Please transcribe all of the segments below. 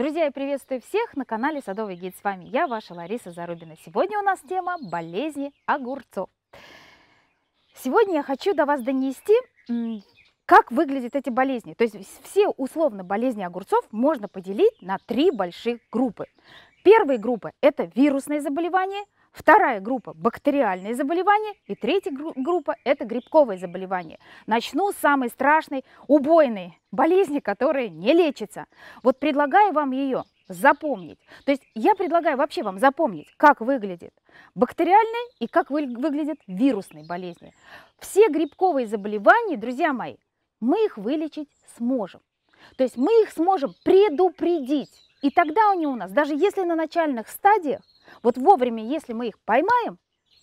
Друзья, я приветствую всех на канале Садовый гид. С вами я, ваша Лариса Зарубина. Сегодня у нас тема болезни огурцов. Сегодня я хочу до вас донести, как выглядят эти болезни. То есть все условно болезни огурцов можно поделить на три больших группы. Первая группа – это вирусные заболевания – Вторая группа – бактериальные заболевания. И третья группа – это грибковые заболевания. Начну с самой страшной – убойной болезни, которая не лечится. Вот предлагаю вам ее запомнить. То есть я предлагаю вообще вам запомнить, как выглядит бактериальная и как выглядят вирусные болезни. Все грибковые заболевания, друзья мои, мы их вылечить сможем. То есть мы их сможем предупредить. И тогда они у нас, даже если на начальных стадиях, вот вовремя, если мы их поймаем,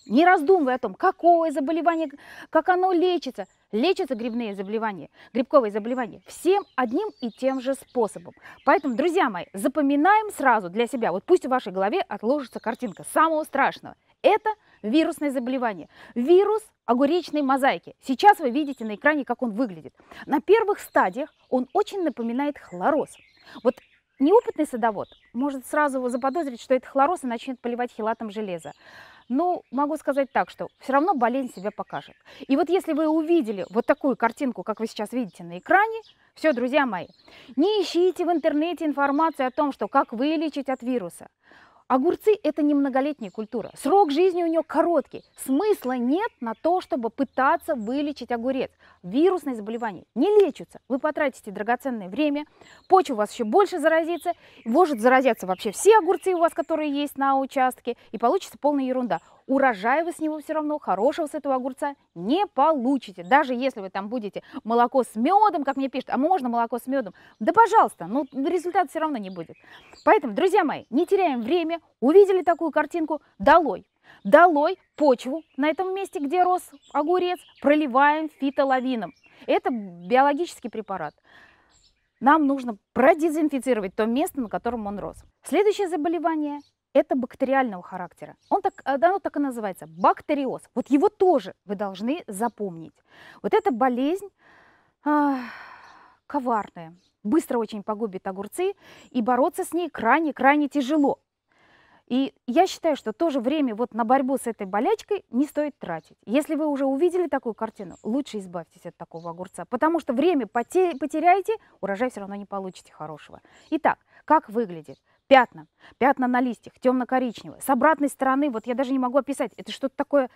не раздумывая о том, какое заболевание, как оно лечится, лечатся грибные заболевания, грибковые заболевания всем одним и тем же способом. Поэтому, друзья мои, запоминаем сразу для себя, вот пусть в вашей голове отложится картинка самого страшного. Это вирусное заболевание. Вирус огуречной мозаики. Сейчас вы видите на экране, как он выглядит. На первых стадиях он очень напоминает хлороз. Вот Неопытный садовод может сразу заподозрить, что это хлороз и начнет поливать хилатом железо. Но ну, могу сказать так, что все равно болезнь себя покажет. И вот если вы увидели вот такую картинку, как вы сейчас видите на экране, все, друзья мои, не ищите в интернете информацию о том, что как вылечить от вируса. Огурцы – это не многолетняя культура. Срок жизни у нее короткий. Смысла нет на то, чтобы пытаться вылечить огурец. Вирусные заболевания не лечатся. Вы потратите драгоценное время, почва у вас еще больше заразится, может заразятся вообще все огурцы у вас, которые есть на участке, и получится полная ерунда урожая вы с него все равно, хорошего с этого огурца не получите. Даже если вы там будете молоко с медом, как мне пишут, а можно молоко с медом, да пожалуйста, но ну, результат все равно не будет. Поэтому, друзья мои, не теряем время, увидели такую картинку, долой. Долой почву на этом месте, где рос огурец, проливаем фитолавином. Это биологический препарат нам нужно продезинфицировать то место, на котором он рос. Следующее заболевание это бактериального характера. Он так, э, оно так и называется, бактериоз. Вот его тоже вы должны запомнить. Вот эта болезнь а, коварная, быстро очень погубит огурцы, и бороться с ней крайне-крайне тяжело. И я считаю, что тоже время вот на борьбу с этой болячкой не стоит тратить. Если вы уже увидели такую картину, лучше избавьтесь от такого огурца, потому что время потеряете, урожай все равно не получите хорошего. Итак, как выглядит? пятна, пятна на листьях, темно-коричневые. С обратной стороны, вот я даже не могу описать, это что-то такое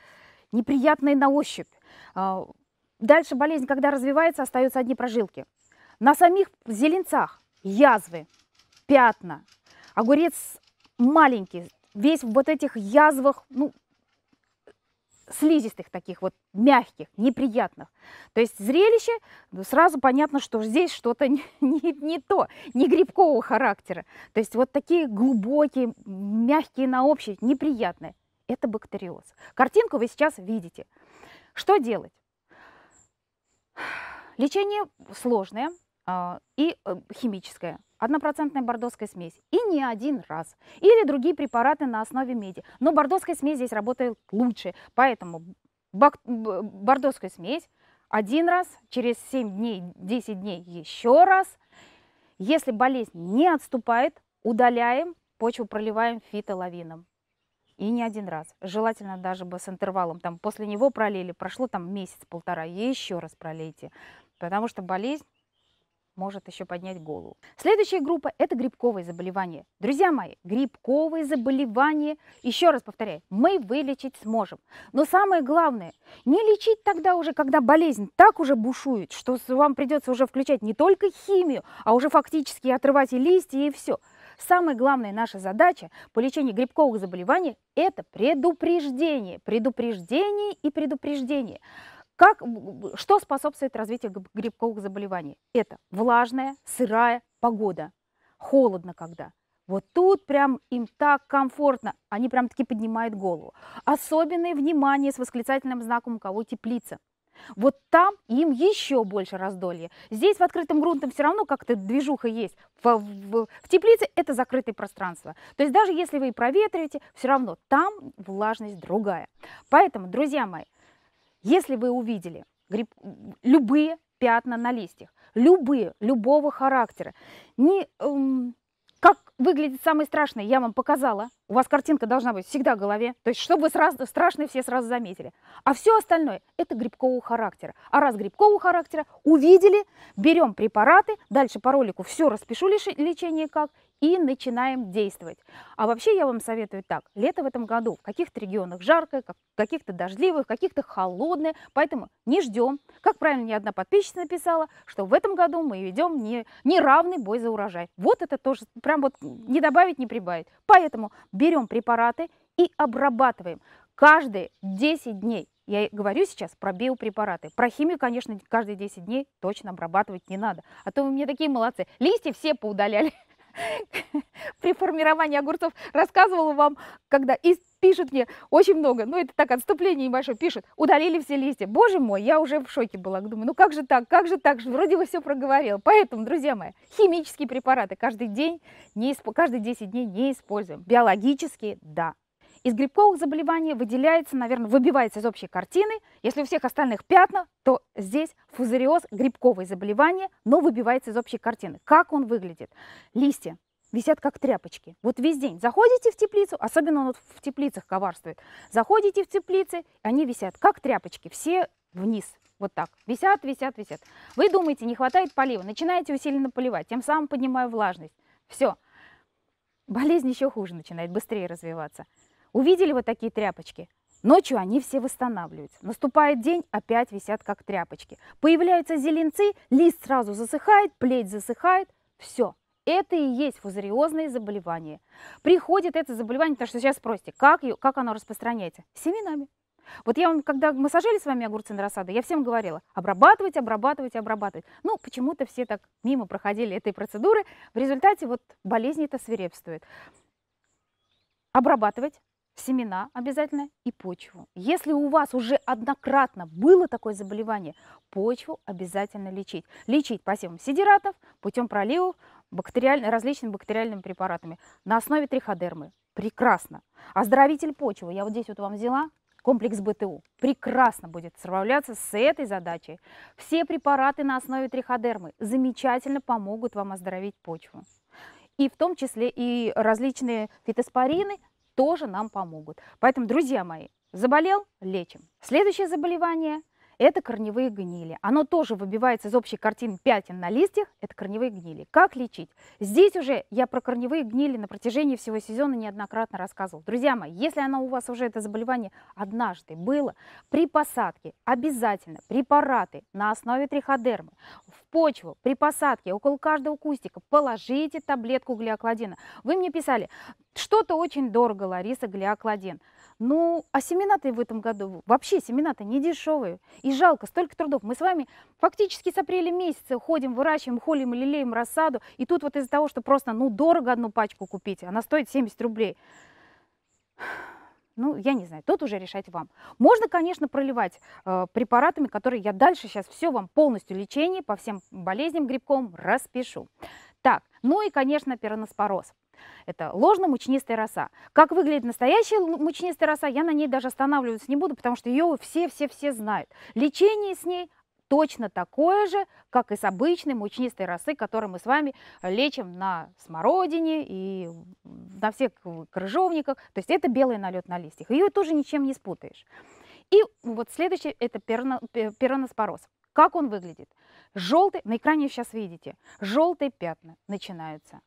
неприятное на ощупь. А, дальше болезнь, когда развивается, остаются одни прожилки. На самих зеленцах язвы, пятна. Огурец маленький, весь в вот этих язвах, ну, слизистых таких вот мягких, неприятных. То есть зрелище, сразу понятно, что здесь что-то не, не, не то, не грибкового характера. То есть вот такие глубокие, мягкие на ощупь, неприятные. Это бактериоз. Картинку вы сейчас видите. Что делать? Лечение сложное, а, и э, химическая, однопроцентная бордоская смесь. И не один раз. Или другие препараты на основе меди. Но бордоская смесь здесь работает лучше. Поэтому бордоскую смесь один раз, через 7 дней, 10 дней еще раз. Если болезнь не отступает, удаляем, почву проливаем фитолавином. И не один раз. Желательно даже бы с интервалом. Там после него пролили, прошло там месяц-полтора, еще раз пролейте. Потому что болезнь может еще поднять голову. Следующая группа – это грибковые заболевания. Друзья мои, грибковые заболевания, еще раз повторяю, мы вылечить сможем. Но самое главное, не лечить тогда уже, когда болезнь так уже бушует, что вам придется уже включать не только химию, а уже фактически отрывать и листья, и все. Самая главная наша задача по лечению грибковых заболеваний – это предупреждение, предупреждение и предупреждение. Как, что способствует развитию грибковых заболеваний? Это влажная, сырая погода, холодно когда. Вот тут прям им так комфортно, они прям таки поднимают голову. Особенное внимание с восклицательным знаком, у кого теплица. Вот там им еще больше раздолье. Здесь в открытом грунте все равно как-то движуха есть. В, в, в теплице это закрытое пространство. То есть даже если вы и проветриваете, все равно там влажность другая. Поэтому, друзья мои, если вы увидели гриб, любые пятна на листьях, любые, любого характера, не, эм, как выглядит самое страшное, я вам показала. У вас картинка должна быть всегда в голове. То есть, чтобы вы сразу, страшные все сразу заметили. А все остальное – это грибкового характера. А раз грибкового характера увидели, берем препараты, дальше по ролику все распишу лечение как, и начинаем действовать. А вообще я вам советую так. Лето в этом году в каких-то регионах жаркое, как каких-то дождливых, каких-то холодное. Поэтому не ждем. Как правильно ни одна подписчица написала, что в этом году мы ведем не, неравный бой за урожай. Вот это тоже прям вот не добавить, не прибавить. Поэтому берем препараты и обрабатываем каждые 10 дней. Я говорю сейчас про биопрепараты. Про химию, конечно, каждые 10 дней точно обрабатывать не надо. А то вы мне такие молодцы. Листья все поудаляли. при формировании огурцов рассказывала вам, когда и пишет мне очень много, ну это так отступление небольшое, пишет, удалили все листья. Боже мой, я уже в шоке была, думаю, ну как же так, как же так, вроде бы все проговорил. Поэтому, друзья мои, химические препараты каждый день, не, каждые 10 дней не используем. Биологические, да, из грибковых заболеваний выделяется, наверное, выбивается из общей картины. Если у всех остальных пятна, то здесь фузариоз, грибковое заболевание, но выбивается из общей картины. Как он выглядит? Листья висят как тряпочки. Вот весь день. Заходите в теплицу, особенно он вот в теплицах коварствует. Заходите в теплицы, они висят как тряпочки, все вниз. Вот так. Висят, висят, висят. Вы думаете, не хватает полива. Начинаете усиленно поливать, тем самым поднимая влажность. Все. Болезнь еще хуже начинает быстрее развиваться. Увидели вот такие тряпочки? Ночью они все восстанавливаются. Наступает день, опять висят как тряпочки. Появляются зеленцы, лист сразу засыхает, плеть засыхает. Все, это и есть фузариозные заболевания. Приходит это заболевание, потому что сейчас спросите, как, ее, как оно распространяется? Семенами. Вот я вам, когда мы сажали с вами огурцы на рассаду, я всем говорила, обрабатывать, обрабатывать, обрабатывать. Ну, почему-то все так мимо проходили этой процедуры. В результате вот болезни это свирепствует. Обрабатывать, семена обязательно и почву. Если у вас уже однократно было такое заболевание, почву обязательно лечить. Лечить посевом сидератов путем проливов бактериаль... различными бактериальными препаратами на основе триходермы. Прекрасно. Оздоровитель почвы. Я вот здесь вот вам взяла комплекс БТУ. Прекрасно будет справляться с этой задачей. Все препараты на основе триходермы замечательно помогут вам оздоровить почву. И в том числе и различные фитоспорины тоже нам помогут. Поэтому, друзья мои, заболел – лечим. Следующее заболевание это корневые гнили. Оно тоже выбивается из общей картины пятен на листьях, это корневые гнили. Как лечить? Здесь уже я про корневые гнили на протяжении всего сезона неоднократно рассказывал. Друзья мои, если оно у вас уже это заболевание однажды было, при посадке обязательно препараты на основе триходермы в почву при посадке около каждого кустика положите таблетку глиокладина. Вы мне писали, что-то очень дорого, Лариса, глиокладин. Ну, а семена-то в этом году, вообще семена-то не дешевые. И жалко, столько трудов. Мы с вами фактически с апреля месяца ходим, выращиваем, холим, лелеем рассаду. И тут вот из-за того, что просто, ну, дорого одну пачку купить, она стоит 70 рублей. Ну, я не знаю, тут уже решать вам. Можно, конечно, проливать э, препаратами, которые я дальше сейчас все вам полностью лечение по всем болезням, грибком распишу. Так, ну и, конечно, пероноспороз. Это ложно-мучнистая роса. Как выглядит настоящая мучнистая роса, я на ней даже останавливаться не буду, потому что ее все-все-все знают. Лечение с ней точно такое же, как и с обычной мучнистой росы, которую мы с вами лечим на смородине и на всех крыжовниках. То есть это белый налет на листьях. Ее тоже ничем не спутаешь. И вот следующий – это пероноспороз. Как он выглядит? Желтый, на экране сейчас видите, желтые пятна начинаются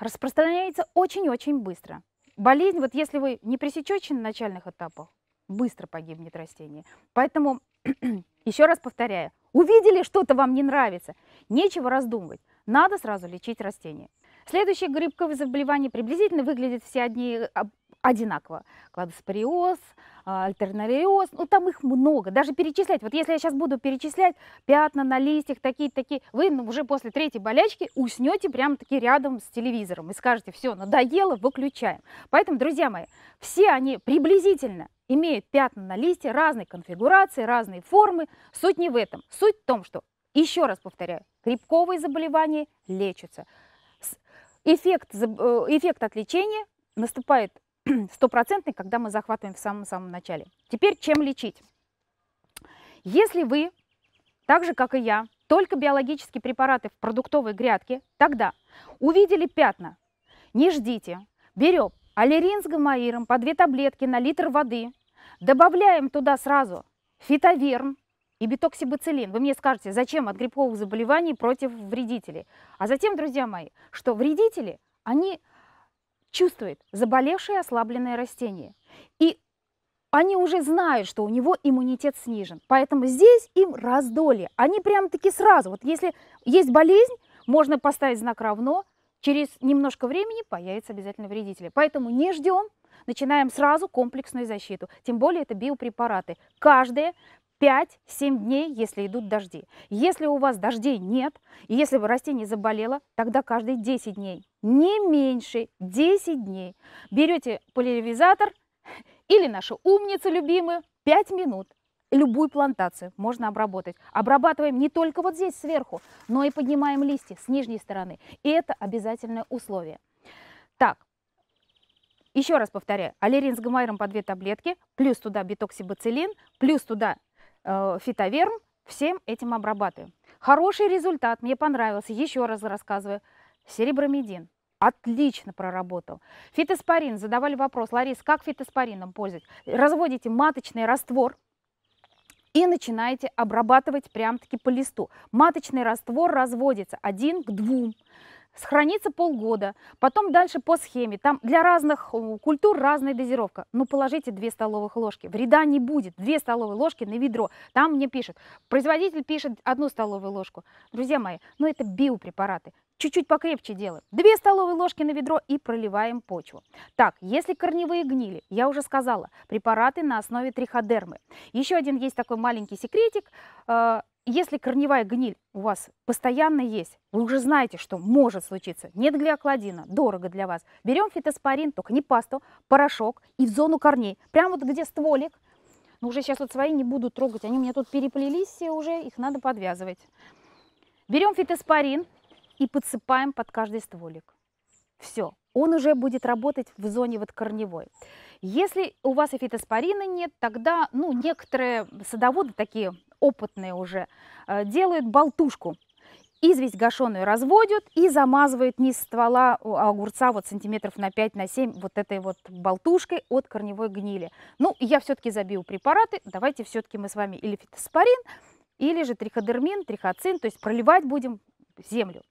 распространяется очень-очень быстро. Болезнь, вот если вы не пресечете на начальных этапах, быстро погибнет растение. Поэтому, еще раз повторяю, увидели, что-то вам не нравится, нечего раздумывать, надо сразу лечить растение. Следующее грибковое заболевание приблизительно выглядит все одни а, одинаково. Кладоспориоз, а, альтернариоз, ну там их много, даже перечислять. Вот если я сейчас буду перечислять пятна на листьях, такие-такие, вы ну, уже после третьей болячки уснете прямо-таки рядом с телевизором и скажете, все, надоело, выключаем. Поэтому, друзья мои, все они приблизительно имеют пятна на листе разной конфигурации, разной формы. Суть не в этом. Суть в том, что, еще раз повторяю, грибковые заболевания лечатся. Эффект, э, эффект от лечения наступает стопроцентный, когда мы захватываем в самом-самом начале. Теперь чем лечить? Если вы, так же как и я, только биологические препараты в продуктовой грядке, тогда увидели пятна, не ждите, берем аллерин с гомоиром по две таблетки на литр воды, добавляем туда сразу фитоверм, и битоксибацилин. Вы мне скажете, зачем от грибковых заболеваний против вредителей? А затем, друзья мои, что вредители, они чувствует заболевшее ослабленное растение. И они уже знают, что у него иммунитет снижен. Поэтому здесь им раздолье. Они прям-таки сразу, вот если есть болезнь, можно поставить знак равно, через немножко времени появятся обязательно вредители. Поэтому не ждем, начинаем сразу комплексную защиту. Тем более это биопрепараты. Каждое 5-7 дней, если идут дожди. Если у вас дождей нет, и если бы растение заболело, тогда каждые 10 дней, не меньше 10 дней, берете поляризатор или наши умницы, любимые, 5 минут. Любую плантацию можно обработать. Обрабатываем не только вот здесь сверху, но и поднимаем листья с нижней стороны. И это обязательное условие. Так, еще раз повторяю, аллерин с гомайром по две таблетки, плюс туда битоксибацилин, плюс туда Э, фитоверм, всем этим обрабатываем. Хороший результат, мне понравился, еще раз рассказываю. Серебромедин. Отлично проработал. Фитоспорин. Задавали вопрос, Ларис, как фитоспорином пользоваться? Разводите маточный раствор и начинаете обрабатывать прям-таки по листу. Маточный раствор разводится один к двум хранится полгода, потом дальше по схеме. Там для разных э, культур разная дозировка. Ну, положите 2 столовых ложки. Вреда не будет. 2 столовые ложки на ведро. Там мне пишут. Производитель пишет одну столовую ложку. Друзья мои, ну это биопрепараты чуть-чуть покрепче делаем. 2 столовые ложки на ведро и проливаем почву. Так, если корневые гнили, я уже сказала, препараты на основе триходермы. Еще один есть такой маленький секретик. Э, если корневая гниль у вас постоянно есть, вы уже знаете, что может случиться. Нет глиокладина, дорого для вас. Берем фитоспорин, только не пасту, порошок и в зону корней. Прямо вот где стволик. Ну, уже сейчас вот свои не буду трогать, они у меня тут переплелись все уже, их надо подвязывать. Берем фитоспорин и подсыпаем под каждый стволик. Все, он уже будет работать в зоне вот корневой. Если у вас и фитоспорина нет, тогда ну, некоторые садоводы такие опытные уже, э, делают болтушку. Известь гашеную разводят и замазывают низ ствола огурца вот сантиметров на 5, на 7 вот этой вот болтушкой от корневой гнили. Ну, я все-таки забил препараты, давайте все-таки мы с вами или фитоспорин, или же триходермин, трихоцин, то есть проливать будем землю.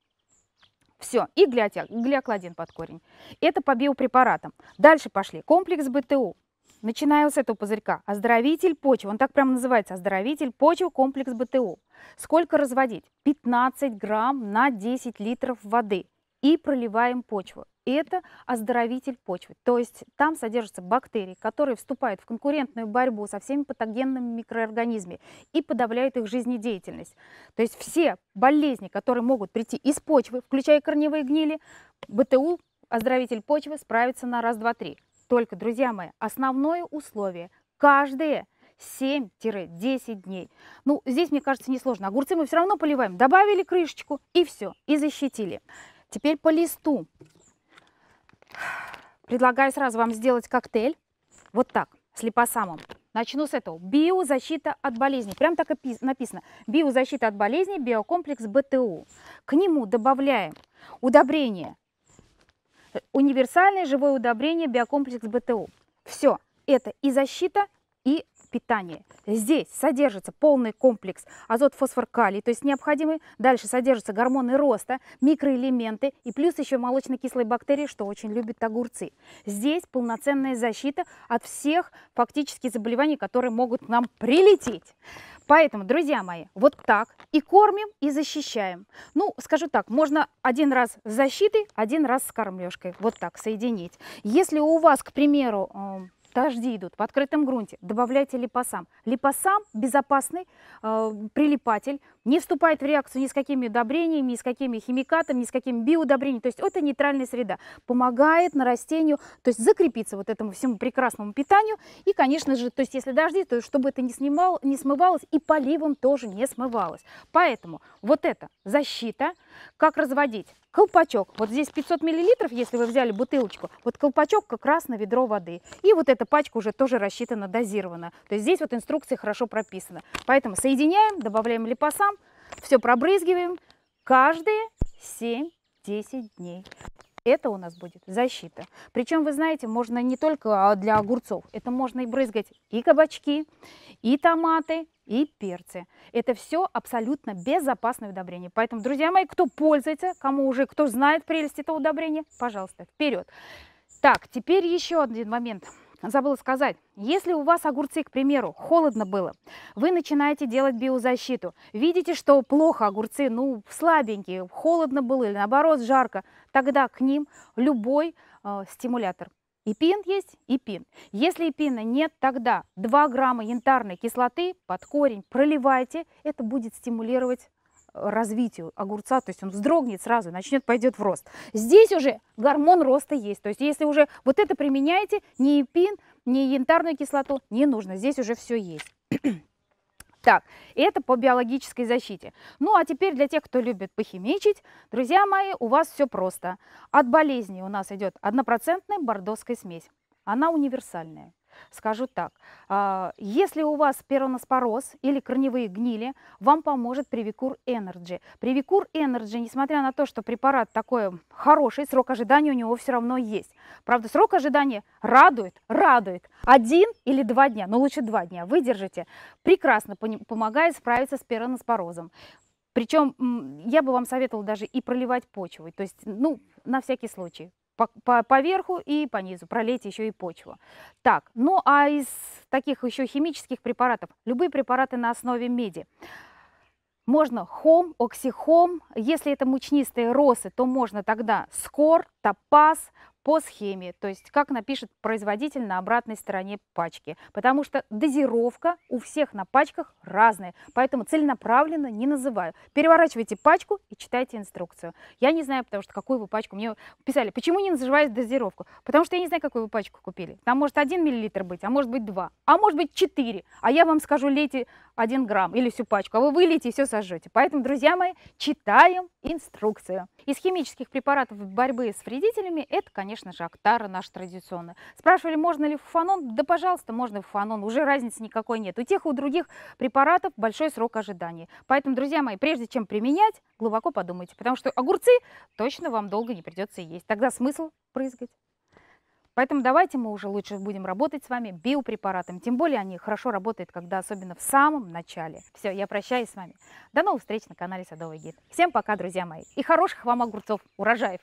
Все, и глиокладин под корень. Это по биопрепаратам. Дальше пошли. Комплекс БТУ. Начинаю с этого пузырька. Оздоровитель почвы, он так прямо называется, оздоровитель почвы комплекс БТУ. Сколько разводить? 15 грамм на 10 литров воды. И проливаем почву. И это оздоровитель почвы. То есть там содержатся бактерии, которые вступают в конкурентную борьбу со всеми патогенными микроорганизмами и подавляют их жизнедеятельность. То есть все болезни, которые могут прийти из почвы, включая корневые гнили, БТУ, оздоровитель почвы, справится на раз, два, три. Только, друзья мои, основное условие – каждые 7-10 дней. Ну, здесь, мне кажется, несложно. Огурцы мы все равно поливаем. Добавили крышечку и все, и защитили. Теперь по листу. Предлагаю сразу вам сделать коктейль. Вот так, с липосамом. Начну с этого. Биозащита от болезней. Прям так и написано. Биозащита от болезней, биокомплекс БТУ. К нему добавляем удобрение универсальное живое удобрение биокомплекс БТУ. Все, это и защита, питания. Здесь содержится полный комплекс азот, фосфор, калий, то есть необходимый. Дальше содержатся гормоны роста, микроэлементы и плюс еще молочно-кислые бактерии, что очень любят огурцы. Здесь полноценная защита от всех фактически заболеваний, которые могут к нам прилететь. Поэтому, друзья мои, вот так и кормим, и защищаем. Ну, скажу так, можно один раз с защитой, один раз с кормлежкой. Вот так соединить. Если у вас, к примеру, эм, дожди идут в открытом грунте, добавляйте липосам. Липосам безопасный э, прилипатель, не вступает в реакцию ни с какими удобрениями, ни с какими химикатами, ни с какими биоудобрениями. То есть это нейтральная среда. Помогает на растению, то есть закрепиться вот этому всему прекрасному питанию. И, конечно же, то есть если дожди, то чтобы это не, снимало, не смывалось и поливом тоже не смывалось. Поэтому вот это защита. Как разводить? Колпачок. Вот здесь 500 миллилитров, если вы взяли бутылочку, вот колпачок как раз на ведро воды. И вот это эта пачка уже тоже рассчитана дозированно. То есть здесь вот инструкции хорошо прописаны. Поэтому соединяем, добавляем липосам, все пробрызгиваем каждые 7-10 дней. Это у нас будет защита. Причем, вы знаете, можно не только а, для огурцов. Это можно и брызгать и кабачки, и томаты, и перцы. Это все абсолютно безопасное удобрение. Поэтому, друзья мои, кто пользуется, кому уже, кто знает прелесть этого удобрения, пожалуйста, вперед. Так, теперь еще один момент забыла сказать, если у вас огурцы, к примеру, холодно было, вы начинаете делать биозащиту, видите, что плохо огурцы, ну, слабенькие, холодно было или наоборот жарко, тогда к ним любой э, стимулятор. Ипин есть? Ипин. Если ипина нет, тогда 2 грамма янтарной кислоты под корень проливайте, это будет стимулировать развитию огурца, то есть он вздрогнет сразу, начнет, пойдет в рост. Здесь уже гормон роста есть, то есть если уже вот это применяете, ни эпин, ни янтарную кислоту не нужно, здесь уже все есть. Так, это по биологической защите. Ну, а теперь для тех, кто любит похимичить, друзья мои, у вас все просто. От болезни у нас идет однопроцентная бордовская смесь. Она универсальная. Скажу так, а, если у вас пероноспороз или корневые гнили, вам поможет Привикур Энерджи. Привикур Энерджи, несмотря на то, что препарат такой хороший, срок ожидания у него все равно есть. Правда, срок ожидания радует, радует. Один или два дня, но лучше два дня выдержите. Прекрасно помогает справиться с пероноспорозом. Причем я бы вам советовала даже и проливать почву, то есть, ну, на всякий случай по, по, по верху и по низу, пролейте еще и почву. Так, ну а из таких еще химических препаратов, любые препараты на основе меди. Можно хом, оксихом, если это мучнистые росы, то можно тогда скор, топаз, по схеме, то есть как напишет производитель на обратной стороне пачки, потому что дозировка у всех на пачках разная, поэтому целенаправленно не называю. Переворачивайте пачку и читайте инструкцию. Я не знаю, потому что какую вы пачку мне писали, почему не называют дозировку, потому что я не знаю, какую вы пачку купили. Там может 1 миллилитр быть, а может быть 2, а может быть 4, а я вам скажу, лейте 1 грамм или всю пачку, а вы вылейте и все сожжете. Поэтому, друзья мои, читаем инструкцию. Из химических препаратов борьбы с вредителями это, конечно, конечно же, Актара наш традиционный. Спрашивали, можно ли фуфанон? Да, пожалуйста, можно фуфанон. Уже разницы никакой нет. У тех и у других препаратов большой срок ожидания. Поэтому, друзья мои, прежде чем применять, глубоко подумайте, потому что огурцы точно вам долго не придется есть. Тогда смысл прызгать? Поэтому давайте мы уже лучше будем работать с вами биопрепаратами. Тем более они хорошо работают, когда особенно в самом начале. Все, я прощаюсь с вами. До новых встреч на канале Садовый гид. Всем пока, друзья мои. И хороших вам огурцов, урожаев.